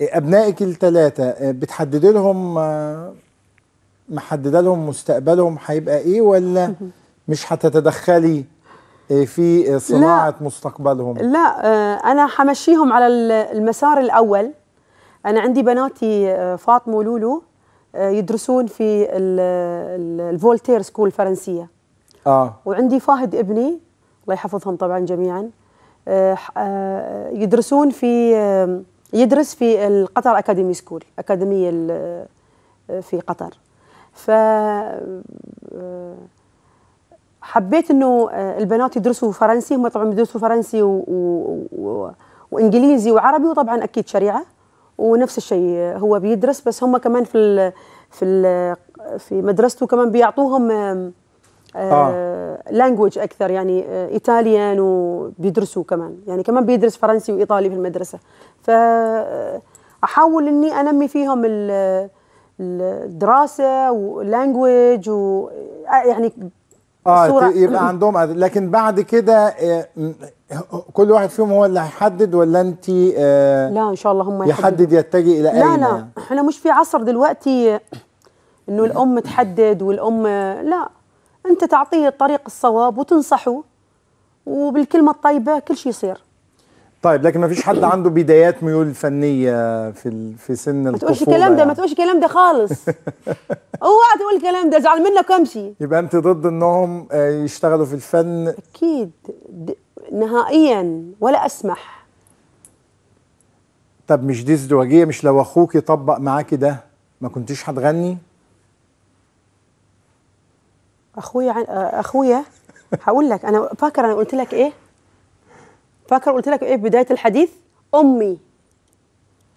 ابنائك الثلاثه بتحددي لهم محدده لهم مستقبلهم هيبقى ايه ولا مش هتتدخلي آه، في صناعه لا مستقبلهم لا آه، انا همشيهم على المسار الاول انا عندي بناتي آه، فاطمه ولولو يدرسون في الفولتير سكول الفرنسيه اه وعندي فاهد ابني الله يحفظهم طبعا جميعا آه، آه، يدرسون في آه، يدرس في القطر اكاديمي سكول اكاديميه في قطر ف حبيت انه البنات يدرسوا فرنسي هم طبعا بيدرسوا فرنسي و... و... وانجليزي وعربي وطبعا اكيد شريعه ونفس الشيء هو بيدرس بس هم كمان في ال... في ال... في مدرسته كمان بيعطوهم آه. لانجوج آه، اكثر يعني آه، ايطاليان وبيدرسوا كمان يعني كمان بيدرس فرنسي وايطالي في المدرسه فاحاول آه، اني انمي فيهم الدراسه واللانجويج و يعني اه يبقى عندهم لكن بعد كده كل واحد فيهم هو اللي هيحدد ولا انت لا ان شاء الله هم يحدد يتجه الى اين لا لا يعني؟ احنا مش في عصر دلوقتي انه الام تحدد والام لا انت تعطيه طريق الصواب وتنصحه وبالكلمه الطيبه كل شيء يصير طيب لكن ما فيش حد عنده بدايات ميول فنيه في في سن الطفوله ما تقولش الكلام ده يعني. ما تقولش الكلام ده خالص اوعى تقول الكلام ده ازعل منك وامشي يبقى انت ضد انهم آه، يشتغلوا في الفن اكيد نهائيا ولا اسمح طب مش دي ازدواجيه مش لو اخوك يطبق معاكي ده ما كنتيش هتغني اخويا آه، اخويا هقول لك انا فاكر انا قلت لك ايه فاكر قلت لك ايه في بدايه الحديث امي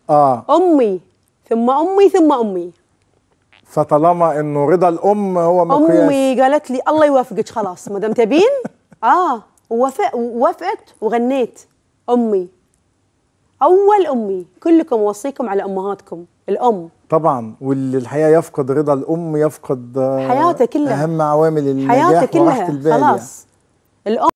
اه امي ثم امي ثم امي فطالما انه رضا الام هو مقياس امي قالت لي الله يوافقك خلاص ما دام تبين اه ووافقت وغنيت امي اول امي كلكم اوصيكم على امهاتكم الام طبعا واللي الحقيقه يفقد رضا الام يفقد آه، حياته كلها اهم عوامل النجاح حياته كلها البال يعني. خلاص يعني. الام